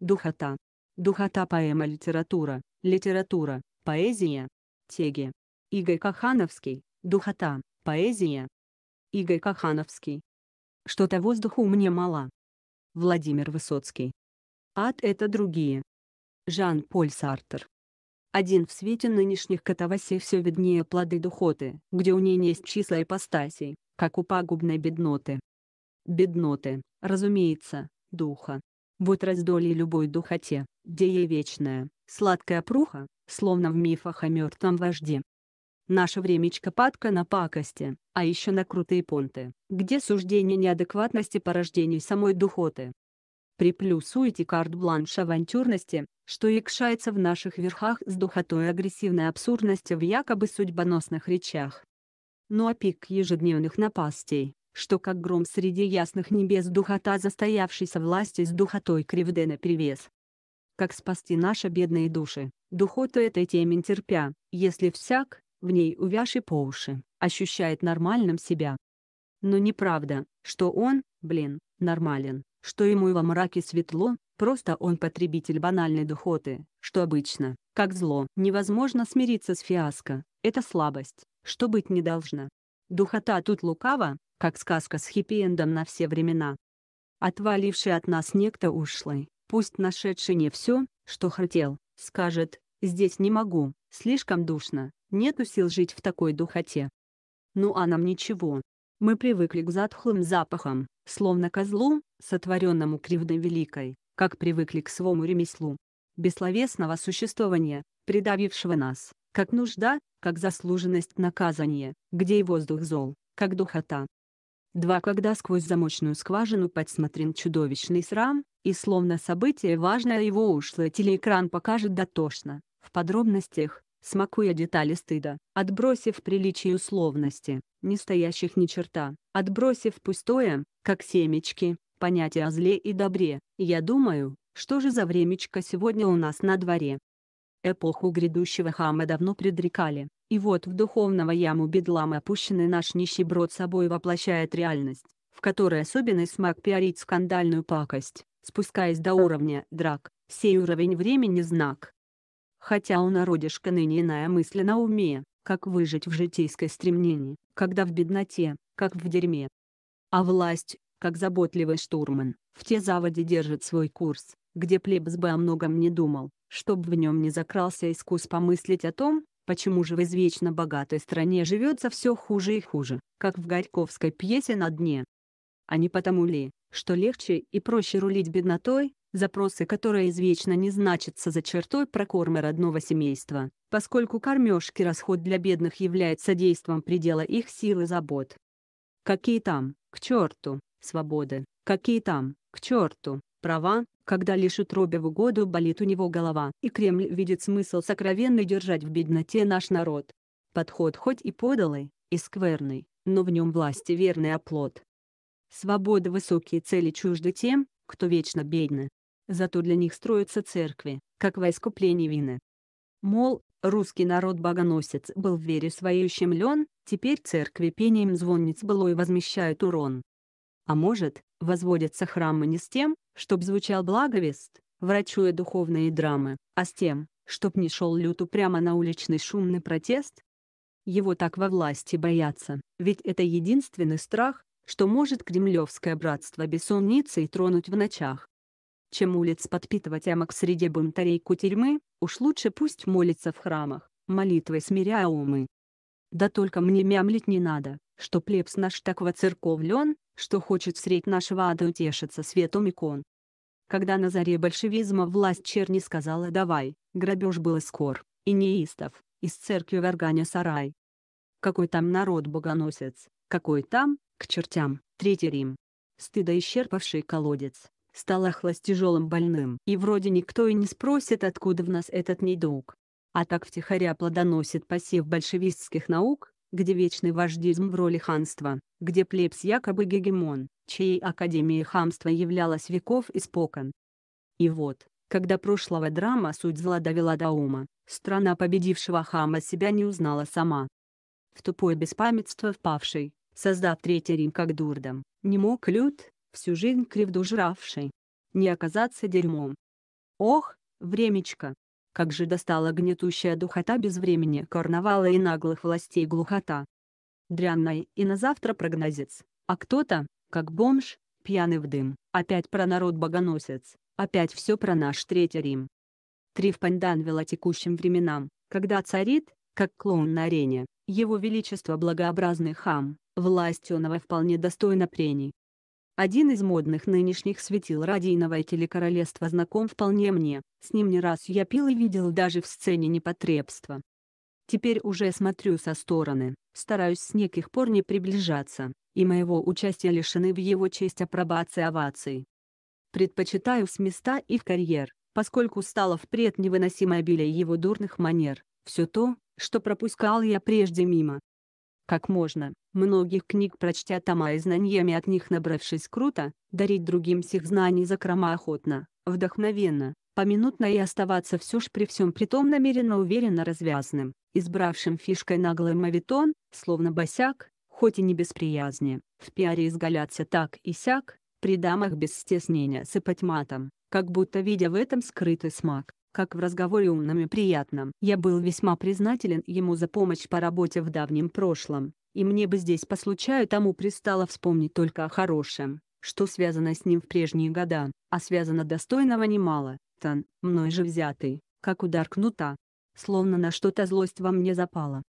Духота. Духота поэма литература, литература, поэзия. Теги. Игорь Кахановский, духота, поэзия. Игорь Кахановский. Что-то воздуху мне мало. Владимир Высоцкий. Ад — это другие. Жан-Поль Сартер. Один в свете нынешних катавасей все виднее плоды духоты, где у ней есть числа ипостасей, как у пагубной бедноты. Бедноты, разумеется, духа. Вот раздолье любой духоте, где ей вечная, сладкая пруха, словно в мифах о мертвом вожде. Наше времечко падка на пакости, а еще на крутые понты, где суждение неадекватности по рождению самой духоты. Приплюсуйте карт-бланш авантюрности, что якшается в наших верхах с духотой агрессивной абсурдности в якобы судьбоносных речах. Ну а пик ежедневных напастей, что как гром среди ясных небес духота застоявшейся власти с духотой кривды наперевес. Как спасти наши бедные души, духоту этой теме терпя, если всяк, в ней увяши по уши, ощущает нормальным себя. Но неправда, что он, блин, нормален, что ему и во мраке светло, просто он потребитель банальной духоты, что обычно, как зло. Невозможно смириться с фиаско, это слабость, что быть не должна. Духота тут лукава, как сказка с хиппи-эндом на все времена. Отваливший от нас некто ушлый, пусть нашедший не все, что хотел, скажет «здесь не могу, слишком душно, нету сил жить в такой духоте». Ну а нам ничего. Мы привыкли к затхлым запахам, словно козлу, сотворенному кривдой великой, как привыкли к своему ремеслу. Бессловесного существования, придавившего нас, как нужда, как заслуженность наказания, где и воздух зол, как духота, Два, Когда сквозь замочную скважину подсмотрен чудовищный срам, и словно событие важное его ушло телеэкран покажет дотошно, в подробностях, смакуя детали стыда, отбросив приличие условности, не стоящих ни черта, отбросив пустое, как семечки, понятие о зле и добре, я думаю, что же за времечко сегодня у нас на дворе. Эпоху грядущего хама давно предрекали, и вот в духовного яму бедлам опущенный наш нищеброд собой воплощает реальность, в которой особенный смак пиарить скандальную пакость, спускаясь до уровня драк, сей уровень времени знак. Хотя у народишка ныне иная мысль на уме, как выжить в житейской стремнении, когда в бедноте, как в дерьме. А власть, как заботливый штурман, в те заводе держит свой курс, где плебс бы о многом не думал, чтобы в нем не закрался искус помыслить о том, почему же в извечно богатой стране живется все хуже и хуже, как в горьковской пьесе «На дне». А не потому ли, что легче и проще рулить беднотой, запросы которой извечно не значатся за чертой прокорма родного семейства, поскольку кормежки расход для бедных является действом предела их сил и забот. Какие там, к черту, свободы, какие там, к черту, права, когда робе в угоду, болит у него голова, и Кремль видит смысл сокровенный держать в бедноте наш народ. Подход хоть и подалый, и скверный, но в нем власти верный оплот. Свобода высокие цели чужды тем, кто вечно бедны. Зато для них строятся церкви, как во искуплении вины. Мол, русский народ-богоносец был в вере своей ущемлен, теперь церкви пением звонниц былой возмещают урон. А может, возводятся храмы не с тем, чтоб звучал благовест, врачуя духовные драмы, а с тем, чтоб не шел люту прямо на уличный шумный протест? Его так во власти боятся, ведь это единственный страх, что может кремлевское братство бессонницы и тронуть в ночах. Чем улиц подпитывать амок среди бунтарей кутерьмы, уж лучше пусть молится в храмах, молитвой смиряя умы. Да только мне мямлить не надо, что плебс наш так воцерковлен, что хочет средь нашего ада утешиться светом икон. Когда на заре большевизма власть черни сказала «давай», грабеж был скор, и неистов, из церкви в Органе сарай. Какой там народ богоносец, какой там, к чертям, Третий Рим. Стыда исчерпавший колодец, стал охлость тяжелым больным. И вроде никто и не спросит откуда в нас этот недуг. А так втихаря плодоносит посев большевистских наук, где вечный вождизм в роли ханства, где плебс якобы гегемон, чьей академией хамства являлась веков испокон. И вот, когда прошлого драма суть зла довела до ума, страна победившего хама себя не узнала сама. В тупое беспамятство впавший, создав Третий Рим как дурдом, не мог люд, всю жизнь кривду жравший, не оказаться дерьмом. Ох, времечко! Как же достала гнетущая духота без времени карнавала и наглых властей глухота. Дрянная и на завтра прогнозец, а кто-то, как бомж, пьяный в дым, опять про народ-богоносец, опять все про наш Третий Рим. Трифпандан вела текущим временам, когда царит, как клоун на арене, его величество благообразный хам, власть оного вполне достойна прений, один из модных нынешних светил радийного телекоролевства знаком вполне мне, с ним не раз я пил и видел даже в сцене непотребства. Теперь уже смотрю со стороны, стараюсь с неких пор не приближаться, и моего участия лишены в его честь апробации оваций. Предпочитаю с места и в карьер, поскольку стало впредь невыносимо обилие его дурных манер, все то, что пропускал я прежде мимо, как можно, многих книг прочтя тома и знаниями от них набравшись круто, дарить другим всех знаний закрома охотно, вдохновенно, поминутно и оставаться все ж при всем притом намеренно уверенно развязным, избравшим фишкой наглый мавитон, словно босяк, хоть и не без приязни, в пиаре изгаляться так и сяк, при дамах без стеснения сыпать матом, как будто видя в этом скрытый смак как в разговоре умным и приятным. Я был весьма признателен ему за помощь по работе в давнем прошлом, и мне бы здесь по случаю тому пристало вспомнить только о хорошем, что связано с ним в прежние года, а связано достойного немало, Тан, мной же взятый, как удар кнута. Словно на что-то злость во мне запала.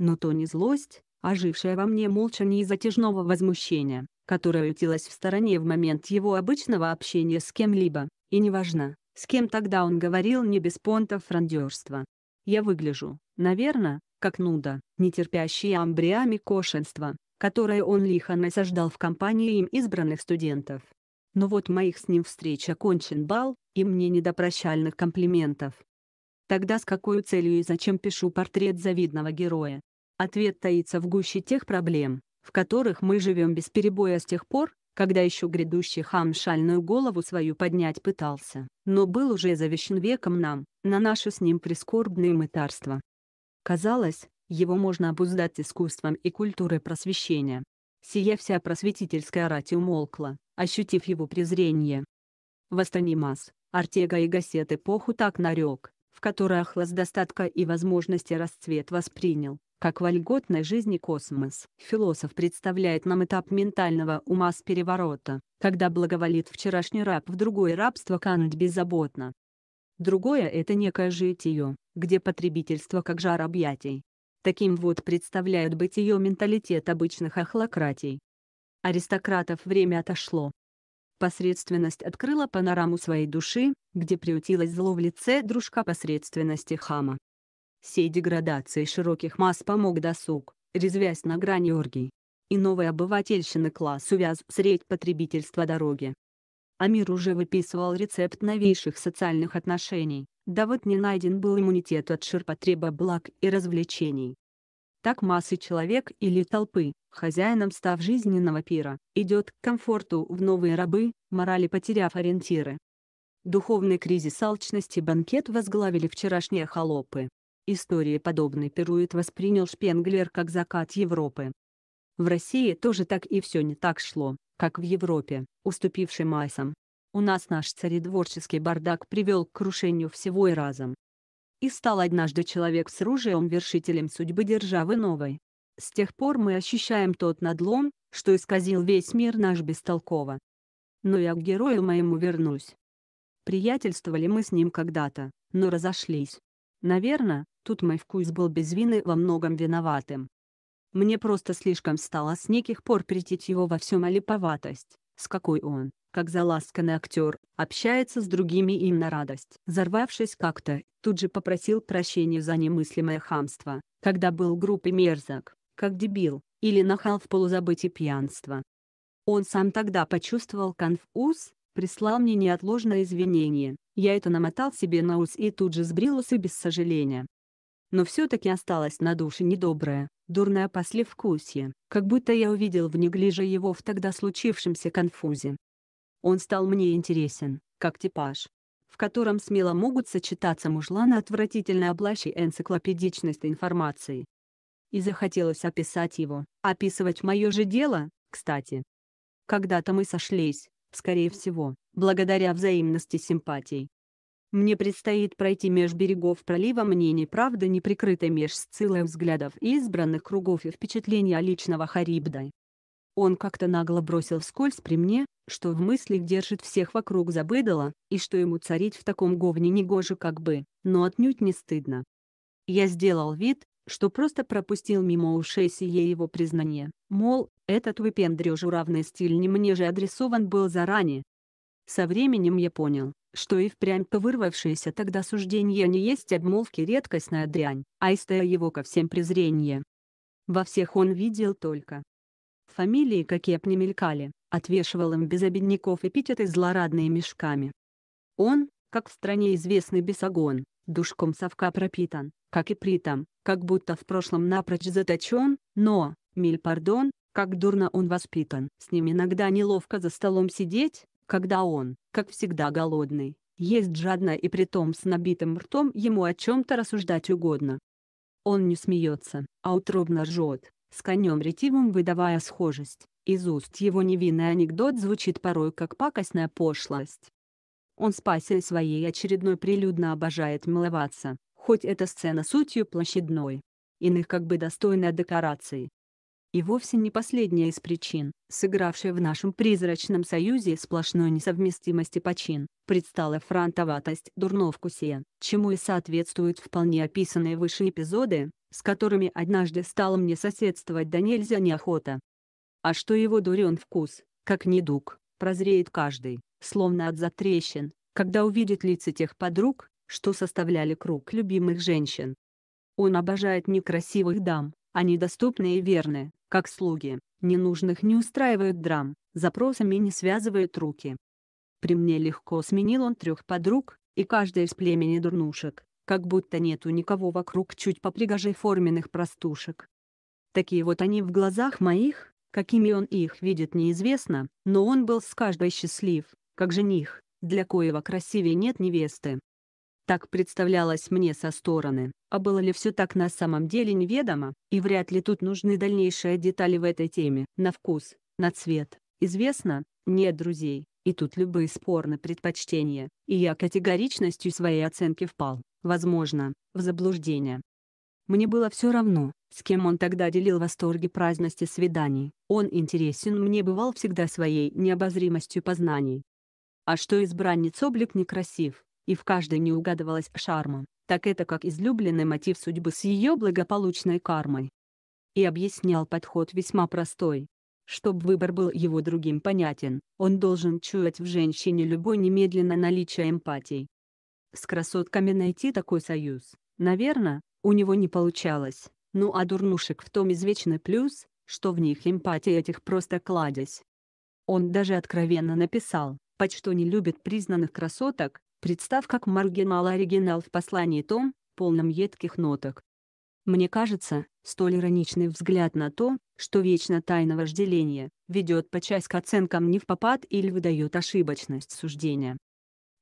Но то не злость, ожившая а во мне молчание и затяжного возмущения, которое ютилось в стороне в момент его обычного общения с кем-либо, и неважно, с кем тогда он говорил не без понтов франдерства? Я выгляжу, наверное, как нуда, не терпящий амбриами кошенства, которое он лихо насаждал в компании им избранных студентов. Но вот моих с ним встреч окончен бал, и мне не до прощальных комплиментов. Тогда с какой целью и зачем пишу портрет завидного героя? Ответ таится в гуще тех проблем, в которых мы живем без перебоя с тех пор, когда еще грядущий хам шальную голову свою поднять пытался, но был уже завещен веком нам, на наше с ним прискорбное мытарство. Казалось, его можно обуздать искусством и культурой просвещения. Сия вся просветительская рать умолкла, ощутив его презрение. Вастанимас, Артега и Гассет эпоху так нарек, в которой охлаз достатка и возможности расцвет воспринял, как вольготной жизни космос. Философ представляет нам этап ментального ума с переворота, когда благоволит вчерашний раб в другое рабство кануть беззаботно. Другое – это некое житие, где потребительство как жар объятий. Таким вот представляют бытие менталитет обычных охлократий. Аристократов время отошло. Посредственность открыла панораму своей души, где приутилось зло в лице дружка посредственности хама. Сей деградации широких масс помог досуг, резвясь на грани оргий. И новый обывательщины класс увяз средь потребительства дороги. Амир уже выписывал рецепт новейших социальных отношений, да вот не найден был иммунитет от ширпотреба благ и развлечений. Так массы человек или толпы, хозяином став жизненного пира, идет к комфорту в новые рабы, морали потеряв ориентиры. Духовный кризис алчности банкет возглавили вчерашние холопы. Истории подобный пирует воспринял Шпенглер как закат Европы. В России тоже так и все не так шло, как в Европе, уступившей массам. У нас наш царедворческий бардак привел к крушению всего и разом. И стал однажды человек с ружьем вершителем судьбы державы новой. С тех пор мы ощущаем тот надлом, что исказил весь мир наш бестолково. Но я к герою моему вернусь. Приятельствовали мы с ним когда-то, но разошлись. Наверное, тут мой вкус был без вины во многом виноватым. Мне просто слишком стало с неких пор претить его во всем олиповатость, с какой он, как заласканный актер, общается с другими им на радость. Зарвавшись как-то, тут же попросил прощения за немыслимое хамство, когда был груб и мерзок, как дебил, или нахал в полузабытии пьянства. Он сам тогда почувствовал конфуз, прислал мне неотложное извинение, я это намотал себе на ус и тут же сбрил и без сожаления. Но все-таки осталось на душе недоброе, дурное послевкусие, как будто я увидел в неглиже его в тогда случившемся конфузе. Он стал мне интересен, как типаж, в котором смело могут сочетаться мужлана отвратительной облащи энциклопедичность информации. И захотелось описать его, описывать мое же дело, кстати. Когда-то мы сошлись, скорее всего, благодаря взаимности симпатий. Мне предстоит пройти меж берегов пролива мнений правды неприкрытой меж сцилой взглядов и избранных кругов и впечатления личного Харибда. Он как-то нагло бросил вскользь при мне, что в мыслях держит всех вокруг за и что ему царить в таком говне негоже как бы, но отнюдь не стыдно. Я сделал вид, что просто пропустил мимо ушей сие его признание, мол, этот выпендрёж равный стиль не мне же адресован был заранее. Со временем я понял, что и впрямь повырвавшееся тогда суждение не есть обмолвки редкостная дрянь, а истая его ко всем презрение. Во всех он видел только фамилии какие б не мелькали, отвешивал им без обедняков эпитеты злорадные мешками. Он, как в стране известный бесогон, душком совка пропитан, как и притом, как будто в прошлом напрочь заточен, но, миль пардон, как дурно он воспитан. С ним иногда неловко за столом сидеть, когда он, как всегда голодный, есть жадно и притом с набитым ртом ему о чем-то рассуждать угодно. Он не смеется, а утробно ржет, с конем ретивым выдавая схожесть. Из уст его невинный анекдот звучит порой как пакостная пошлость, он спасен своей очередной прилюдно обожает миловаться, хоть эта сцена сутью площадной. Иных как бы достойной декорации. И вовсе не последняя из причин, сыгравшая в нашем призрачном союзе сплошной несовместимости почин, предстала фронтоватость дурновкусия, чему и соответствуют вполне описанные выше эпизоды, с которыми однажды стало мне соседствовать да нельзя неохота. А что его дурен вкус, как недуг, прозреет каждый словно от затрещин, когда увидит лица тех подруг, что составляли круг любимых женщин. Он обожает некрасивых дам, они доступны и верны, как слуги, ненужных не устраивают драм, запросами не связывают руки. При мне легко сменил он трех подруг, и каждая из племени дурнушек, как будто нету никого вокруг чуть попригожей форменных простушек. Такие вот они в глазах моих, какими он их видит неизвестно, но он был с каждой счастлив, как жених, для коего красивее нет невесты. Так представлялось мне со стороны, а было ли все так на самом деле неведомо, и вряд ли тут нужны дальнейшие детали в этой теме, на вкус, на цвет, известно, нет друзей, и тут любые спорны предпочтения, и я категоричностью своей оценки впал, возможно, в заблуждение. Мне было все равно, с кем он тогда делил восторги праздности свиданий. Он интересен мне бывал всегда своей необозримостью познаний, а что избранниц облик некрасив, и в каждой не угадывалось шарма, так это как излюбленный мотив судьбы с ее благополучной кармой. И объяснял подход весьма простой. Чтобы выбор был его другим понятен, он должен чуять в женщине любой немедленно наличие эмпатии. С красотками найти такой союз, наверное, у него не получалось, ну а дурнушек в том извечный плюс, что в них эмпатия этих просто кладясь. Он даже откровенно написал, почти не любит признанных красоток, представ как маргинал-оригинал в послании том, полном едких ноток. Мне кажется, столь ироничный взгляд на то, что вечно тайна вожделения, ведет подчас к оценкам не в попад или выдает ошибочность суждения.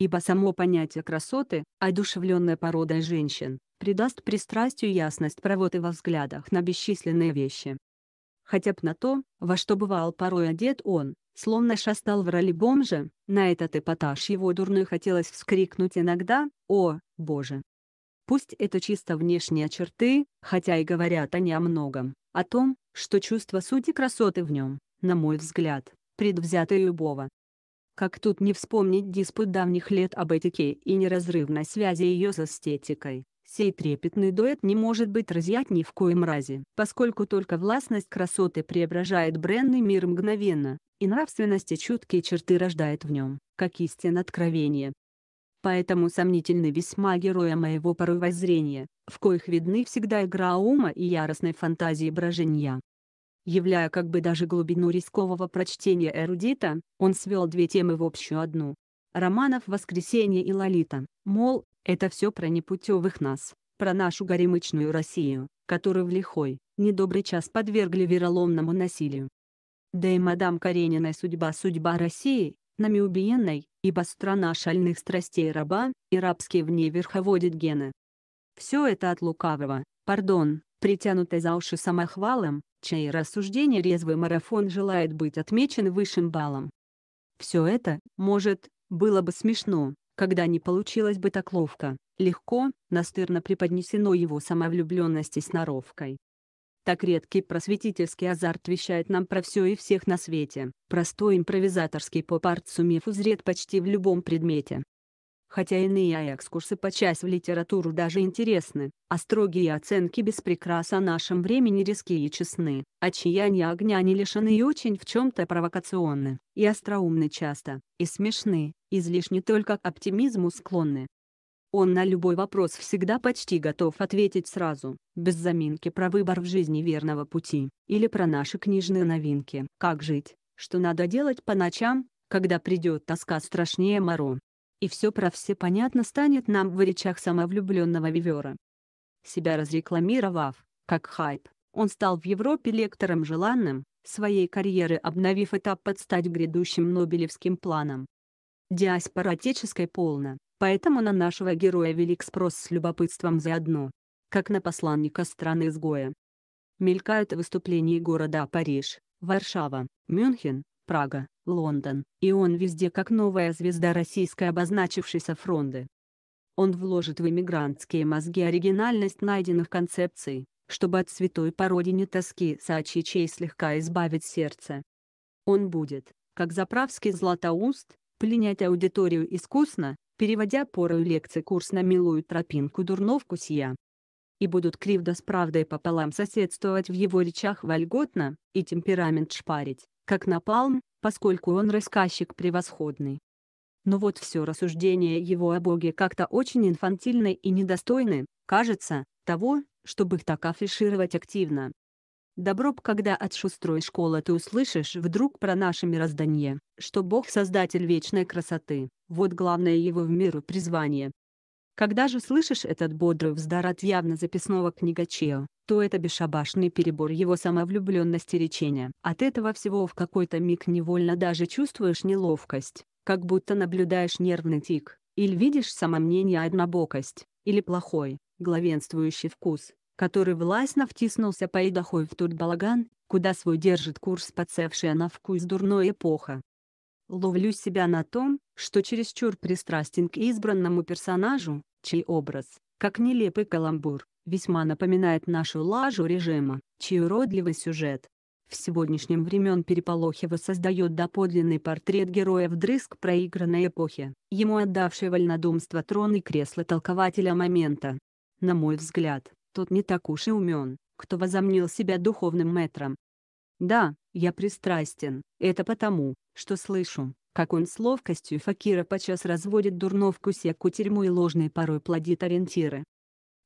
Ибо само понятие красоты, одушевленная породой женщин, придаст пристрастию ясность правоты во взглядах на бесчисленные вещи. Хотя б на то, во что бывал порой одет он, Словно шастал в роли бомжа, на этот эпатаж его дурной хотелось вскрикнуть иногда «О, Боже!». Пусть это чисто внешние черты, хотя и говорят они о многом, о том, что чувство сути красоты в нем, на мой взгляд, предвзятое любого. Как тут не вспомнить диспут давних лет об этике и неразрывной связи ее с эстетикой, Сей трепетный дуэт не может быть разъят ни в коем разе, поскольку только властность красоты преображает бренный мир мгновенно, и нравственности чуткие черты рождает в нем, как истинное откровение. Поэтому сомнительны весьма героя моего порой в коих видны всегда игра ума и яростной фантазии броженья. Являя как бы даже глубину рискового прочтения эрудита, он свел две темы в общую одну. Романов «Воскресенье» и «Лолита», мол, это все про непутевых нас, про нашу горемычную Россию, которую в лихой, недобрый час подвергли вероломному насилию. Да и мадам Карениной судьба судьба России, нами убиенной, ибо страна шальных страстей раба, и рабские в ней верховодит гены. Все это от лукавого, пардон, притянутой за уши самохвалом, чей рассуждение резвый марафон желает быть отмечен высшим баллом. Все это, может, было бы смешно, когда не получилось бы так ловко, легко, настырно преподнесено его самовлюбленности сноровкой. Так редкий просветительский азарт вещает нам про все и всех на свете. Простой импровизаторский поп-арт сумев узреть почти в любом предмете, Хотя иные экскурсы по часть в литературу даже интересны, а строгие оценки без прикрас о нашем времени риски и честны, а чаяние огня не лишены и очень в чем-то провокационны, и остроумны часто, и смешны, излишне только к оптимизму склонны. Он на любой вопрос всегда почти готов ответить сразу, без заминки про выбор в жизни верного пути, или про наши книжные новинки. Как жить, что надо делать по ночам, когда придет тоска страшнее моро, и все про все понятно станет нам в речах самовлюбленного вивера. Себя разрекламировав, как хайп, он стал в Европе лектором желанным, своей карьеры обновив этап под стать грядущим Нобелевским планам. Диаспора отеческой полна, поэтому на нашего героя велик спрос с любопытством заодно. Как на посланника страны-изгоя. Мелькают выступления города Париж, Варшава, Мюнхен, Прага, Лондон, и он везде как новая звезда российской обозначившейся фронды. Он вложит в эмигрантские мозги оригинальность найденных концепций, чтобы от святой породине тоски соочичей слегка избавить сердце. Он будет, как заправский златоуст, пленять аудиторию искусно, переводя порою лекции курс на милую тропинку дурновку сия. И будут кривда с правдой пополам соседствовать в его речах вольготно, и темперамент шпарить, как напалм, поскольку он рассказчик превосходный. Но вот все рассуждения его о Боге как-то очень инфантильны и недостойны, кажется, того, чтобы их так афишировать активно. Добро б, когда от шустрой школы ты услышишь вдруг про наше мироздание, что Бог — создатель вечной красоты, вот главное его в миру призвание, когда же слышишь этот бодрый вздар от явно записного книгачео, то это бесшабашный перебор его самовлюбленности речения. От этого всего в какой-то миг невольно даже чувствуешь неловкость, как будто наблюдаешь нервный тик, или видишь самомнение однобокость, или плохой, главенствующий вкус, который властно втиснулся по в тот балаган, куда свой держит курс подсевшая на вкус дурной эпоха ловлю себя на том, что чересчур пристрастен к избранному персонажу, чей образ, как нелепый каламбур, весьма напоминает нашу лажу режима, чей уродливый сюжет. В сегодняшнем времен переполохи воссоздает доподлинный портрет героя вдрызг проигранной эпохи, ему отдавший вольнодумство трон и кресло толкователя момента. На мой взгляд, тот не так уж и умен, кто возомнил себя духовным метром. Да, я пристрастен, это потому, что слышу, как он с ловкостью факира подчас разводит дурновку секу тюрьму и ложные порой плодит ориентиры.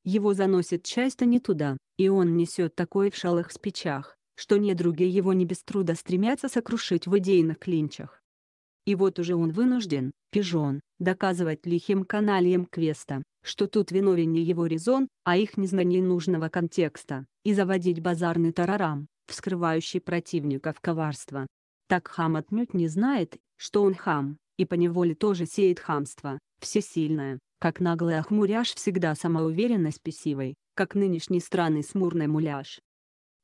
Его заносит часто не туда, и он несет такое в шалых спичах, что недруги его не без труда стремятся сокрушить в идейных клинчах. И вот уже он вынужден, пижон, доказывать лихим каналием квеста, что тут виновен не его резон, а их незнание нужного контекста, и заводить базарный тарарам, вскрывающий противников в коварство. Так хам отнюдь не знает, что он хам, и поневоле тоже сеет хамство, всесильное, как наглый ахмуряж всегда самоуверенно спесивой, как нынешний странный смурный муляж.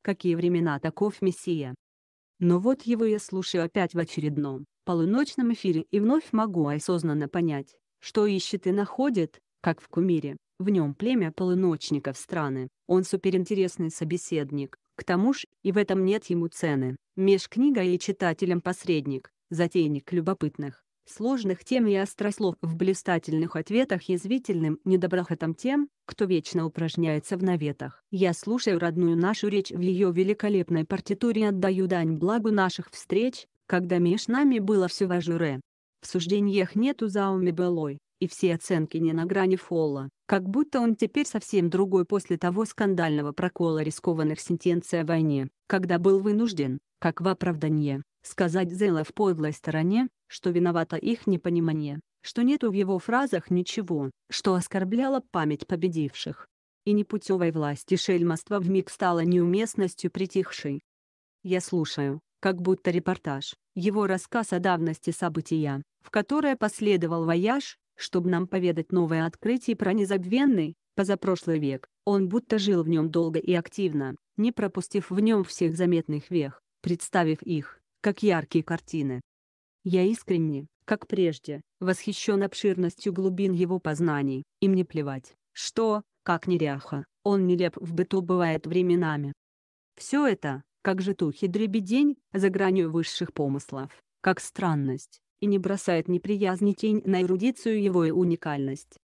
Какие времена таков мессия? Но вот его я слушаю опять в очередном, полуночном эфире и вновь могу осознанно понять, что ищет и находит, как в кумире, в нем племя полуночников страны, он суперинтересный собеседник, к тому ж и в этом нет ему цены. Меж книгой и читателем посредник, затейник любопытных, сложных тем и острослов в блистательных ответах язвительным недоброхотом тем, кто вечно упражняется в наветах. Я слушаю родную нашу речь в ее великолепной партитуре и отдаю дань благу наших встреч, когда меж нами было все в ажуре. В суждениях нету зауми былой, и все оценки не на грани фола. Как будто он теперь совсем другой после того скандального прокола рискованных сентенций о войне, когда был вынужден, как в оправдании, сказать Зела в подлой стороне, что виновато их непонимание, что нету в его фразах ничего, что оскорбляло память победивших. И непутевой власти шельмоства вмиг стало неуместностью притихшей. Я слушаю, как будто репортаж, его рассказ о давности события, в которое последовал вояж, чтобы нам поведать новое открытие про незабвенный, позапрошлый век. Он будто жил в нем долго и активно, не пропустив в нем всех заметных вех, представив их, как яркие картины. Я искренне, как прежде, восхищен обширностью глубин его познаний, и мне плевать, что, как неряха, он нелеп в быту бывает временами. Все это, как житухи дребедень, за гранью высших помыслов, как странность, и не бросает неприязни тень на эрудицию его и уникальность.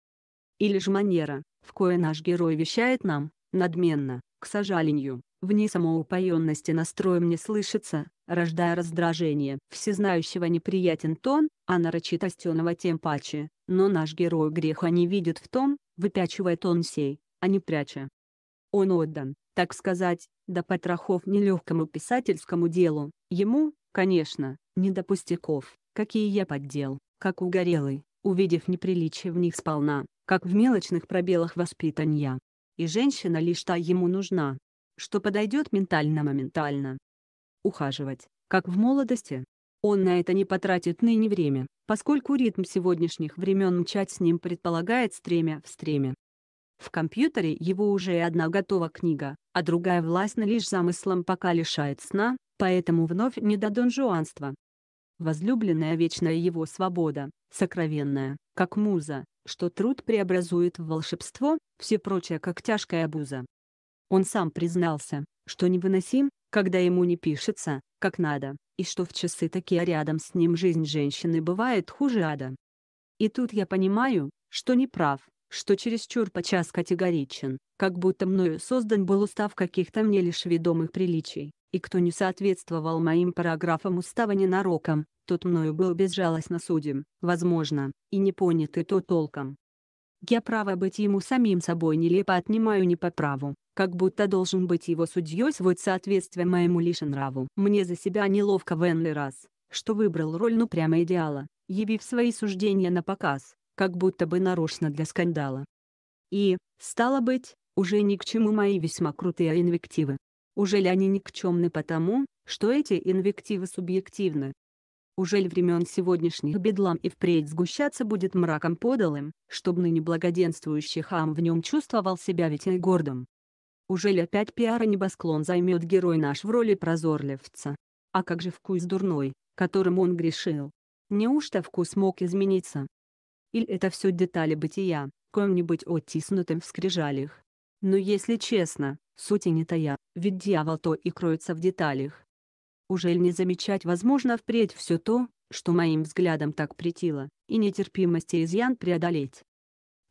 Или же манера, в кое наш герой вещает нам, надменно, к сожалению, в несамоупоенности настроем не слышится, рождая раздражение. Всезнающего неприятен тон, а нарочитость онова тем паче, но наш герой греха не видит в том, выпячивая тон сей, а не пряча. Он отдан, так сказать, до потрохов нелегкому писательскому делу, ему, конечно, не до пустяков какие я поддел, как угорелый, увидев неприличие в них сполна, как в мелочных пробелах воспитания. И женщина лишь та ему нужна, что подойдет ментально-моментально. Ухаживать, как в молодости. Он на это не потратит ныне время, поскольку ритм сегодняшних времен мчать с ним предполагает стремя в стремя. В компьютере его уже и одна готова книга, а другая властна лишь замыслом пока лишает сна, поэтому вновь не до донжуанства возлюбленная вечная его свобода, сокровенная, как муза, что труд преобразует в волшебство, все прочее как тяжкая буза. Он сам признался, что невыносим, когда ему не пишется, как надо, и что в часы такие рядом с ним жизнь женщины бывает хуже ада. И тут я понимаю, что не прав, что чересчур почас категоричен, как будто мною создан был устав каких-то мне лишь ведомых приличий, и кто не соответствовал моим параграфам устава ненароком, тот мною был безжалостно судим, возможно, и не понят и то толком. Я право быть ему самим собой нелепо отнимаю не по праву, как будто должен быть его судьей свой соответствие моему лишь нраву. Мне за себя неловко Венли раз, что выбрал роль ну прямо идеала, явив свои суждения на показ, как будто бы нарочно для скандала. И, стало быть, уже ни к чему мои весьма крутые инвективы. Ужель они никчемны потому, что эти инвективы субъективны? Ужель времен сегодняшних бедлам и впредь сгущаться будет мраком подалым, чтобы ныне благоденствующий хам в нем чувствовал себя ведь и гордым? Ужель опять пиара небосклон займет герой наш в роли прозорливца? А как же вкус дурной, которым он грешил? Неужто вкус мог измениться? Или это все детали бытия, коим-нибудь оттиснутым в скрижалях. Но если честно, сути не тая, ведь дьявол то и кроется в деталях. Уже ли не замечать возможно впредь все то, что моим взглядом так притило, и нетерпимости изъян преодолеть.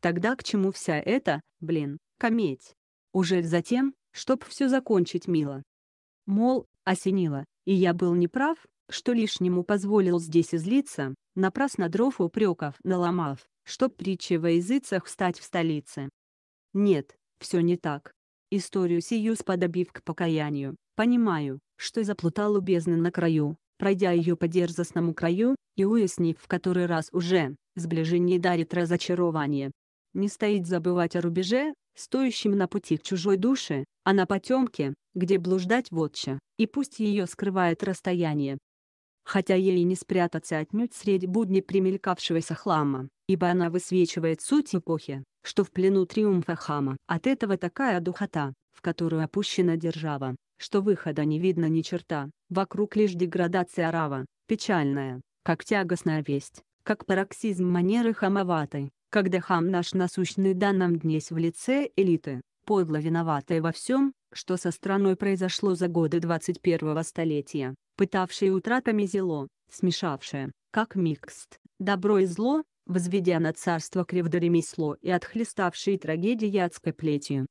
Тогда к чему вся эта, блин, кометь? Уже ли затем, чтоб все закончить мило. Мол, осенило, и я был неправ, что лишнему позволил здесь излиться, напрасно дров упреков наломав, чтоб притча во языцах встать в столице. Нет, все не так. Историю сию сподобив к покаянию, понимаю, что заплутал у бездны на краю, пройдя ее по дерзостному краю, и уяснив в который раз уже, сближение дарит разочарование. Не стоит забывать о рубеже, стоящем на пути к чужой душе, а на потемке, где блуждать вотча, и пусть ее скрывает расстояние хотя ей не спрятаться отнюдь среди будни примелькавшегося хлама, ибо она высвечивает суть эпохи, что в плену триумфа хама. От этого такая духота, в которую опущена держава, что выхода не видно ни черта, вокруг лишь деградация рава, печальная, как тягостная весть, как пароксизм манеры хамоватой, когда хам наш насущный данном днесь в лице элиты, подло виноватая во всем, что со страной произошло за годы 21-го столетия, пытавшая утратами зело, смешавшая, как микст, добро и зло, возведя на царство кривдоремесло и отхлеставшие трагедии адской плетью.